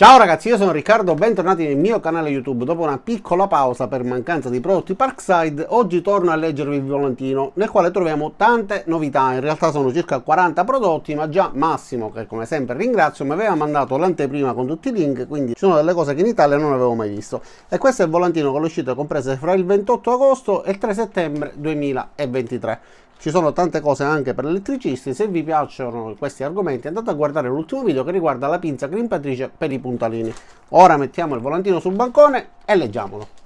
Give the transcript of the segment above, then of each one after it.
Ciao ragazzi, io sono Riccardo, bentornati nel mio canale YouTube. Dopo una piccola pausa per mancanza di prodotti Parkside, oggi torno a leggervi il volantino nel quale troviamo tante novità. In realtà sono circa 40 prodotti, ma già Massimo, che come sempre ringrazio, mi aveva mandato l'anteprima con tutti i link, quindi ci sono delle cose che in Italia non avevo mai visto. E questo è il volantino con le uscite comprese fra il 28 agosto e il 3 settembre 2023 ci sono tante cose anche per elettricisti. Se vi piacciono questi argomenti andate a guardare l'ultimo video che riguarda la pinza grimpatrice per i puntalini. Ora mettiamo il volantino sul bancone e leggiamolo.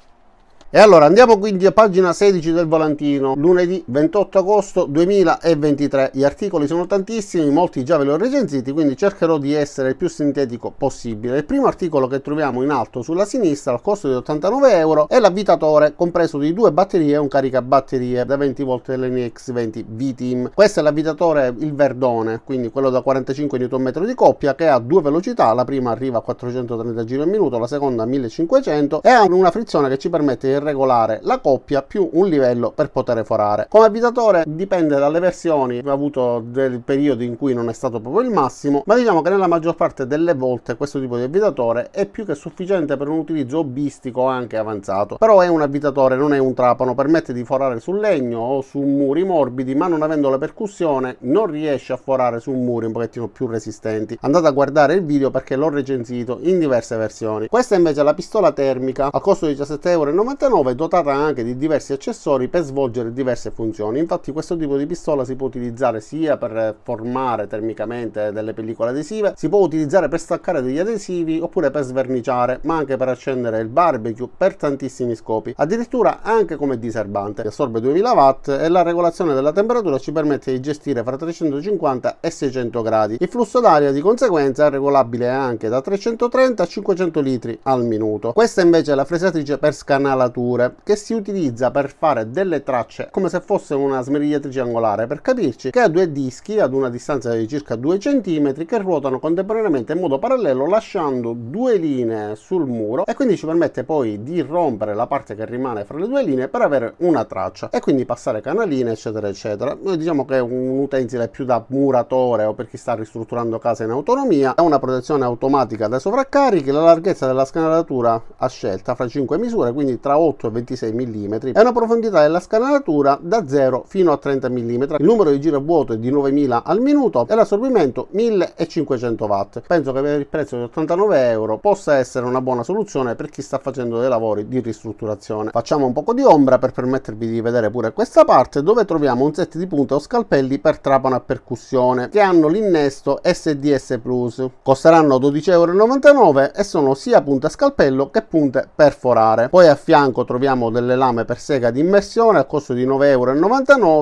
E allora andiamo quindi a pagina 16 del volantino, lunedì 28 agosto 2023. Gli articoli sono tantissimi, molti già ve li ho recensiti, quindi cercherò di essere il più sintetico possibile. Il primo articolo che troviamo in alto sulla sinistra, al costo di 89 euro, è l'avvitatore compreso di due batterie e un caricabatterie da 20 volt dell'NX20 V-Team. Questo è l'avvitatore il Verdone, quindi quello da 45 Nm di coppia che ha due velocità, la prima arriva a 430 giri al minuto, la seconda a 1500 e ha una frizione che ci permette di regolare la coppia più un livello per poter forare. Come abitatore dipende dalle versioni, abbiamo avuto del periodo in cui non è stato proprio il massimo, ma diciamo che nella maggior parte delle volte questo tipo di avvitatore è più che sufficiente per un utilizzo hobbistico anche avanzato. Però è un avvitatore, non è un trapano, permette di forare sul legno o su muri morbidi, ma non avendo la percussione non riesce a forare su muri un pochettino più resistenti. Andate a guardare il video perché l'ho recensito in diverse versioni. Questa invece è la pistola termica, a costo di 17,99€ 9 dotata anche di diversi accessori per svolgere diverse funzioni, infatti questo tipo di pistola si può utilizzare sia per formare termicamente delle pellicole adesive, si può utilizzare per staccare degli adesivi oppure per sverniciare, ma anche per accendere il barbecue per tantissimi scopi, addirittura anche come diserbante, assorbe 2000 watt e la regolazione della temperatura ci permette di gestire fra 350 e 600 gradi. Il flusso d'aria di conseguenza è regolabile anche da 330 a 500 litri al minuto. Questa invece è la fresatrice per scanalatura sfumature che si utilizza per fare delle tracce come se fosse una smerigliatrice angolare per capirci che ha due dischi ad una distanza di circa 2 cm che ruotano contemporaneamente in modo parallelo lasciando due linee sul muro e quindi ci permette poi di rompere la parte che rimane fra le due linee per avere una traccia e quindi passare canaline eccetera eccetera Noi diciamo che un utensile più da muratore o per chi sta ristrutturando casa in autonomia ha una protezione automatica dai sovraccarichi la larghezza della scanalatura a scelta fra 5 misure quindi tra 8-26 mm e una profondità della scanalatura da 0 fino a 30 mm. Il numero di giri a vuoto è di 9000 al minuto e l'assorbimento 1500 watt. Penso che per il prezzo di 89 euro possa essere una buona soluzione per chi sta facendo dei lavori di ristrutturazione. Facciamo un poco di ombra per permettervi di vedere pure questa parte dove troviamo un set di punta o scalpelli per trapano a percussione che hanno l'innesto SDS Plus. Costeranno 12,99 euro e sono sia punte a scalpello che punte perforare. Poi a fianco fianco troviamo delle lame per sega di immersione al costo di 9,99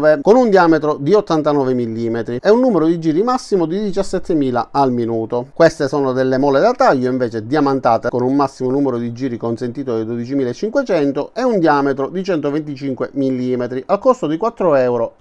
euro con un diametro di 89 mm e un numero di giri massimo di 17.000 al minuto. Queste sono delle mole da taglio invece diamantate con un massimo numero di giri consentito di 12.500 e un diametro di 125 mm al costo di 4,99 euro.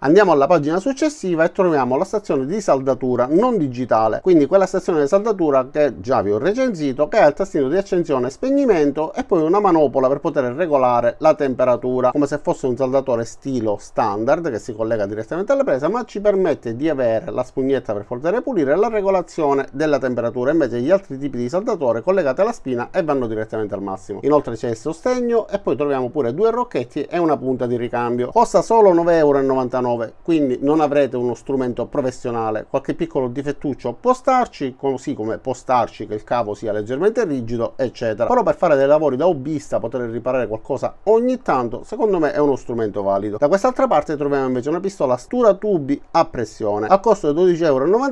Andiamo alla pagina successiva e troviamo la stazione di saldatura non digitale, quindi quella stazione di saldatura che già vi ho recensito che ha il tastino di accensione e spegnimento e poi una manovra manopola per poter regolare la temperatura come se fosse un saldatore stilo standard che si collega direttamente alla presa ma ci permette di avere la spugnetta per poter pulire e la regolazione della temperatura invece gli altri tipi di saldatore collegati alla spina e vanno direttamente al massimo inoltre c'è il sostegno e poi troviamo pure due rocchetti e una punta di ricambio costa solo 9,99 euro quindi non avrete uno strumento professionale qualche piccolo difettuccio può starci così come può starci che il cavo sia leggermente rigido eccetera però per fare dei lavori da hobbista casa, poter riparare qualcosa ogni tanto, secondo me è uno strumento valido. Da quest'altra parte troviamo invece una pistola stura tubi a pressione a costo di 12,99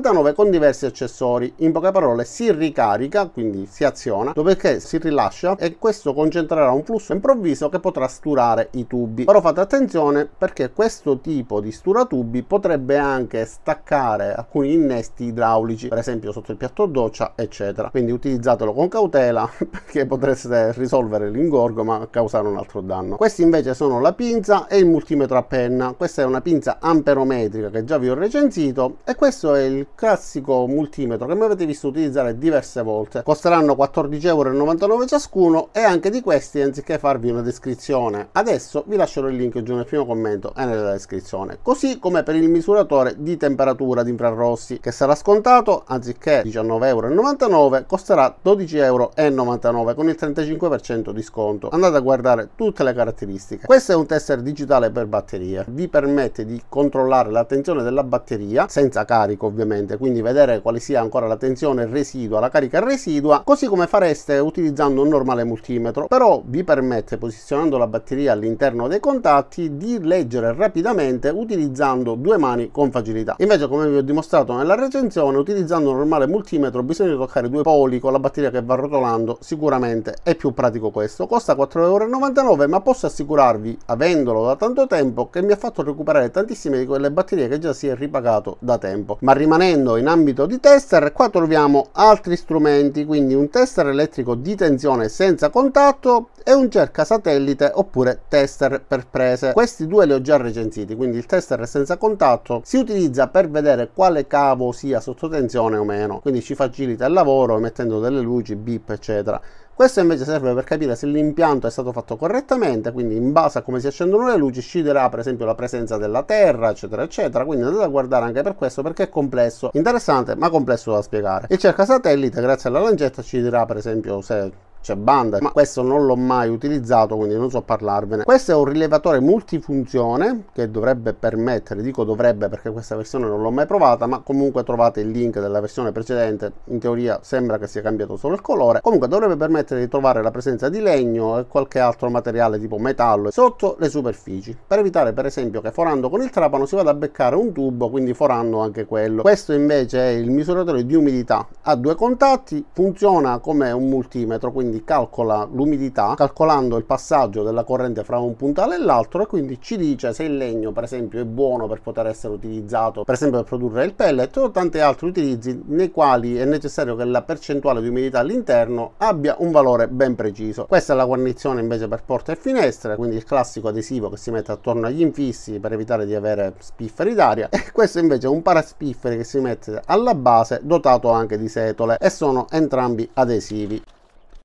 euro con diversi accessori. In poche parole si ricarica, quindi si aziona, dopodiché si rilascia e questo concentrerà un flusso improvviso che potrà sturare i tubi. Però fate attenzione perché questo tipo di stura tubi potrebbe anche staccare alcuni innesti idraulici, per esempio sotto il piatto doccia, eccetera. Quindi utilizzatelo con cautela perché potreste risolvere l'ingresso gorgo ma causare un altro danno. Questi invece sono la pinza e il multimetro a penna. Questa è una pinza amperometrica che già vi ho recensito e questo è il classico multimetro che mi avete visto utilizzare diverse volte. Costeranno 14,99 euro ciascuno e anche di questi anziché farvi una descrizione. Adesso vi lascerò il link giù nel primo commento e nella descrizione. Così come per il misuratore di temperatura di infrarossi che sarà scontato anziché 19,99 euro costerà 12,99 euro con il 35% di sconto conto andate a guardare tutte le caratteristiche questo è un tester digitale per batterie vi permette di controllare la tensione della batteria senza carico ovviamente quindi vedere quale sia ancora la tensione residua la carica residua così come fareste utilizzando un normale multimetro però vi permette posizionando la batteria all'interno dei contatti di leggere rapidamente utilizzando due mani con facilità invece come vi ho dimostrato nella recensione utilizzando un normale multimetro bisogna toccare due poli con la batteria che va rotolando sicuramente è più pratico questo costa 4,99€, ma posso assicurarvi, avendolo da tanto tempo, che mi ha fatto recuperare tantissime di quelle batterie che già si è ripagato da tempo. Ma rimanendo in ambito di tester, qua troviamo altri strumenti, quindi un tester elettrico di tensione senza contatto e un cerca satellite oppure tester per prese. Questi due li ho già recensiti, quindi il tester senza contatto si utilizza per vedere quale cavo sia sotto tensione o meno, quindi ci facilita il lavoro mettendo delle luci, bip eccetera. Questo invece serve per capire se l'impianto è stato fatto correttamente, quindi in base a come si accendono le luci ci dirà per esempio la presenza della terra, eccetera, eccetera. Quindi andate a guardare anche per questo perché è complesso, interessante ma complesso da spiegare. Il cerca satellite, grazie alla lancetta, ci dirà per esempio se c'è banda, ma questo non l'ho mai utilizzato, quindi non so parlarvene. Questo è un rilevatore multifunzione che dovrebbe permettere, dico dovrebbe perché questa versione non l'ho mai provata, ma comunque trovate il link della versione precedente, in teoria sembra che sia cambiato solo il colore, comunque dovrebbe permettere di trovare la presenza di legno e qualche altro materiale tipo metallo sotto le superfici, per evitare per esempio che forando con il trapano si vada a beccare un tubo, quindi forando anche quello. Questo invece è il misuratore di umidità, ha due contatti, funziona come un multimetro, quindi quindi calcola l'umidità calcolando il passaggio della corrente fra un puntale e l'altro e quindi ci dice se il legno per esempio è buono per poter essere utilizzato per esempio per produrre il pellet o tanti altri utilizzi nei quali è necessario che la percentuale di umidità all'interno abbia un valore ben preciso. Questa è la guarnizione invece per porte e finestre, quindi il classico adesivo che si mette attorno agli infissi per evitare di avere spifferi d'aria e questo invece è un paraspifferi che si mette alla base dotato anche di setole e sono entrambi adesivi.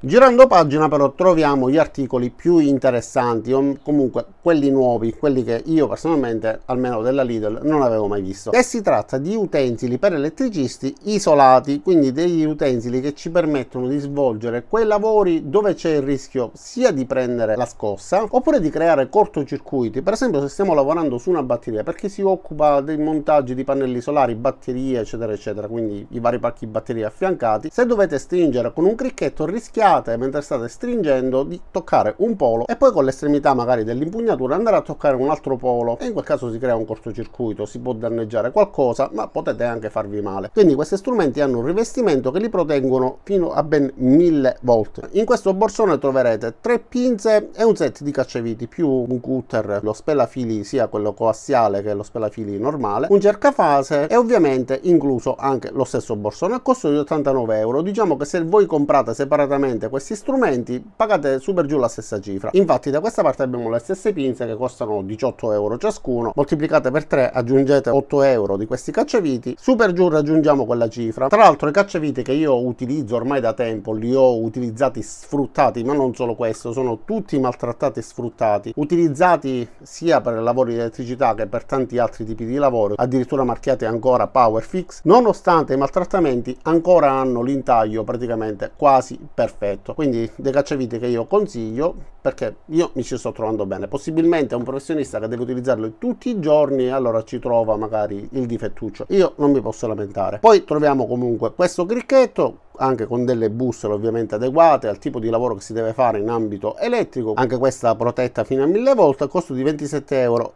Girando pagina però troviamo gli articoli più interessanti o comunque quelli nuovi, quelli che io personalmente, almeno della Lidl, non avevo mai visto. E si tratta di utensili per elettricisti isolati, quindi degli utensili che ci permettono di svolgere quei lavori dove c'è il rischio sia di prendere la scossa oppure di creare cortocircuiti. Per esempio se stiamo lavorando su una batteria, perché si occupa dei montaggi di pannelli solari, batterie eccetera eccetera, quindi i vari pacchi batterie affiancati, se dovete stringere con un cricchetto rischiate cercate mentre state stringendo di toccare un polo e poi con l'estremità magari dell'impugnatura andare a toccare un altro polo e in quel caso si crea un cortocircuito, si può danneggiare qualcosa ma potete anche farvi male. Quindi questi strumenti hanno un rivestimento che li proteggono fino a ben 1000 volt. In questo borsone troverete tre pinze e un set di cacciaviti più un cutter, lo spellafili sia quello coassiale che lo spellafili normale, un cercafase e ovviamente incluso anche lo stesso borsone a costo di 89 euro. Diciamo che se voi comprate separatamente esattamente questi strumenti pagate super giù la stessa cifra infatti da questa parte abbiamo le stesse pinze che costano 18 euro ciascuno moltiplicate per 3 aggiungete 8 euro di questi cacciaviti super giù raggiungiamo quella cifra tra l'altro i cacciaviti che io utilizzo ormai da tempo li ho utilizzati sfruttati ma non solo questo sono tutti maltrattati e sfruttati utilizzati sia per lavori di elettricità che per tanti altri tipi di lavoro addirittura marchiati ancora power fix nonostante i maltrattamenti ancora hanno l'intaglio praticamente quasi perfetto perfetto. Quindi dei cacciavite che io consiglio perché io mi ci sto trovando bene. Possibilmente un professionista che deve utilizzarlo tutti i giorni allora ci trova magari il difettuccio. Io non mi posso lamentare. Poi troviamo comunque questo cricchetto anche con delle bussole ovviamente adeguate al tipo di lavoro che si deve fare in ambito elettrico, anche questa protetta fino a 1000 volt, costo di 27,99 euro.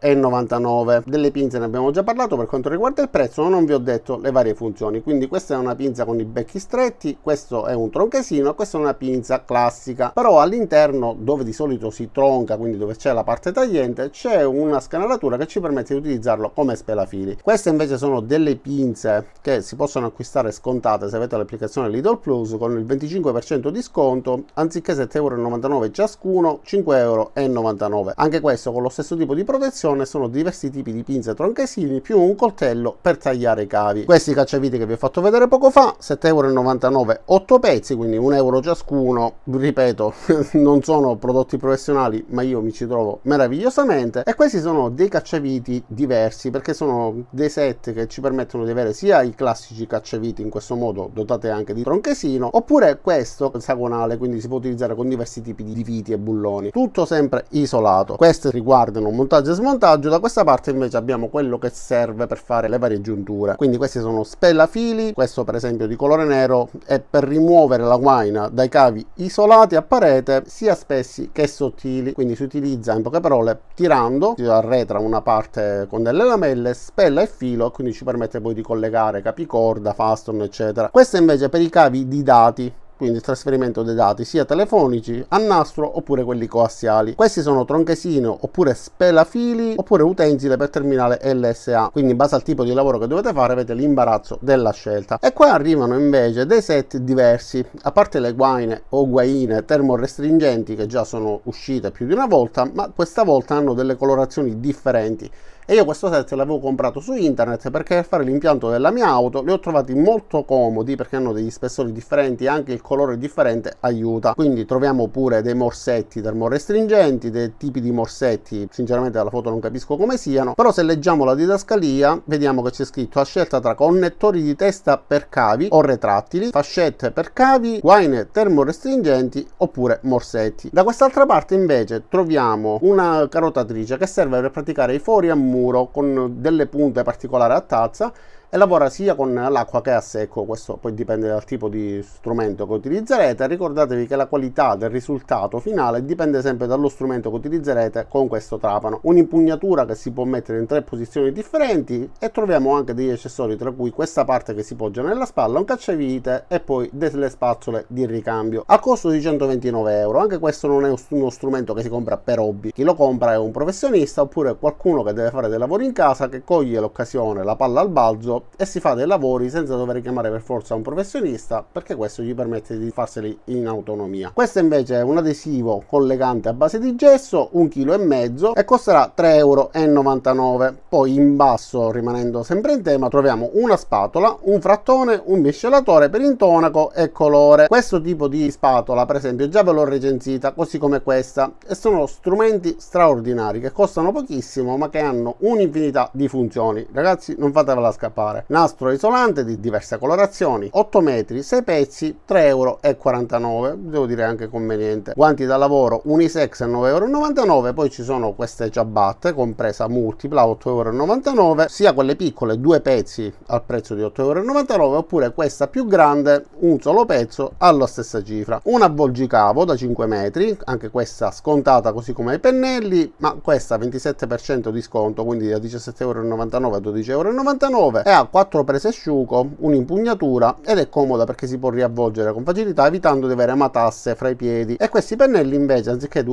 Delle pinze ne abbiamo già parlato per quanto riguarda il prezzo, non vi ho detto le varie funzioni, quindi questa è una pinza con i becchi stretti, questo è un tronchesino questa è una pinza classica, però all'interno dove di solito si tronca, quindi dove c'è la parte tagliente, c'è una scanalatura che ci permette di utilizzarlo come spelafili. Queste invece sono delle pinze che si possono acquistare scontate se avete l'applicazione Lidl All Plus con il 25% di sconto, anziché 7,99€ ciascuno, 5,99€. Anche questo con lo stesso tipo di protezione, sono diversi tipi di pinze tronchesini più un coltello per tagliare i cavi. Questi cacciaviti che vi ho fatto vedere poco fa, 7,99€, 8 pezzi, quindi 1€ ciascuno, ripeto, non sono prodotti professionali, ma io mi ci trovo meravigliosamente. E questi sono dei cacciaviti diversi, perché sono dei set che ci permettono di avere sia i classici cacciaviti in questo modo, dotate anche di tronchesini, casino. Oppure questo esagonale, quindi si può utilizzare con diversi tipi di viti e bulloni. Tutto sempre isolato. Queste riguardano montaggio e smontaggio. Da questa parte invece abbiamo quello che serve per fare le varie giunture. Quindi questi sono spellafili, questo per esempio di colore nero, è per rimuovere la guaina dai cavi isolati a parete, sia spessi che sottili. Quindi si utilizza in poche parole tirando, si arretra una parte con delle lamelle, spella e filo, quindi ci permette poi di collegare capicorda, faston, eccetera. Questo invece per i cavi ricavi di dati quindi il trasferimento dei dati sia telefonici a nastro oppure quelli coassiali. Questi sono tronchesino oppure spelafili oppure utensile per terminale LSA, quindi in base al tipo di lavoro che dovete fare avete l'imbarazzo della scelta. E qua arrivano invece dei set diversi, a parte le guaine o guaine termorestringenti che già sono uscite più di una volta, ma questa volta hanno delle colorazioni differenti e io questo set l'avevo comprato su internet perché per fare l'impianto della mia auto li ho trovati molto comodi perché hanno degli spessori differenti e anche il colore differente aiuta quindi troviamo pure dei morsetti termorestringenti dei tipi di morsetti sinceramente dalla foto non capisco come siano però se leggiamo la didascalia vediamo che c'è scritto a scelta tra connettori di testa per cavi o retrattili fascette per cavi guaine termorestringenti oppure morsetti da quest'altra parte invece troviamo una carotatrice che serve per praticare i fori a muro muro con delle punte particolari a tazza e lavora sia con l'acqua che a secco, questo poi dipende dal tipo di strumento che utilizzerete, ricordatevi che la qualità del risultato finale dipende sempre dallo strumento che utilizzerete con questo trapano, un'impugnatura che si può mettere in tre posizioni differenti e troviamo anche degli accessori tra cui questa parte che si poggia nella spalla, un cacciavite e poi delle spazzole di ricambio a costo di 129 euro, anche questo non è uno strumento che si compra per hobby, chi lo compra è un professionista oppure qualcuno che deve fare dei lavori in casa che coglie l'occasione, la palla al balzo modo e si fa dei lavori senza dover chiamare per forza un professionista perché questo gli permette di farseli in autonomia. Questo invece è un adesivo collegante a base di gesso, un chilo e mezzo e costerà 3,99 euro. Poi in basso, rimanendo sempre in tema, troviamo una spatola, un frattone, un miscelatore per intonaco e colore. Questo tipo di spatola, per esempio, già ve l'ho recensita, così come questa, e sono strumenti straordinari che costano pochissimo ma che hanno un'infinità di funzioni. Ragazzi, non fatevela scappare particolare. Nastro isolante di diverse colorazioni, 8 metri, 6 pezzi, 3,49 euro, devo dire anche conveniente. Guanti da lavoro unisex 9,99 euro, poi ci sono queste ciabatte, compresa multipla 8,99 euro, sia quelle piccole, due pezzi al prezzo di 8,99 euro, oppure questa più grande, un solo pezzo, alla stessa cifra. Un avvolgicavo da 5 metri, anche questa scontata così come i pennelli, ma questa 27% di sconto, quindi da 17,99 euro a 12,99 euro, e ha 4 prese sciuco, un'impugnatura ed è comoda perché si può riavvolgere con facilità evitando di avere matasse fra i piedi e questi pennelli invece anziché 2,99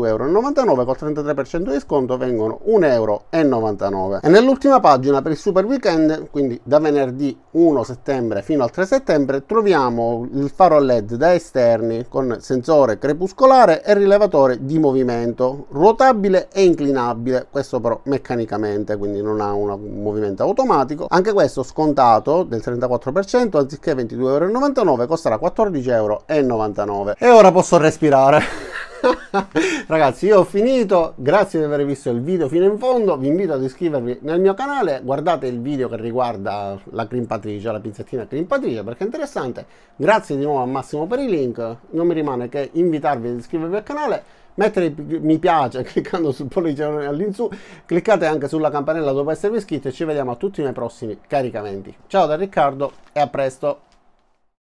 euro col 33% di sconto vengono 1,99 euro. E nell'ultima pagina per il super weekend, quindi da venerdì 1 settembre fino al 3 settembre, troviamo il faro LED da esterni con sensore crepuscolare e rilevatore di movimento, ruotabile e inclinabile, questo però meccanicamente, quindi non ha un movimento automatico. Anche questo scontato del 34%, anziché 22,99 euro costerà 14,99 euro E ora posso respirare. Ragazzi, io ho finito. Grazie di aver visto il video fino in fondo. Vi invito ad iscrivervi nel mio canale. Guardate il video che riguarda la crimpatrice, la pizzettina crimpatrice, perché è interessante. Grazie di nuovo a Massimo per i link. Non mi rimane che invitarvi ad iscrivervi al canale mettere mi piace cliccando sul pollice all'insù, cliccate anche sulla campanella dopo esservi iscritti e ci vediamo a tutti i miei prossimi caricamenti. Ciao da Riccardo e a presto!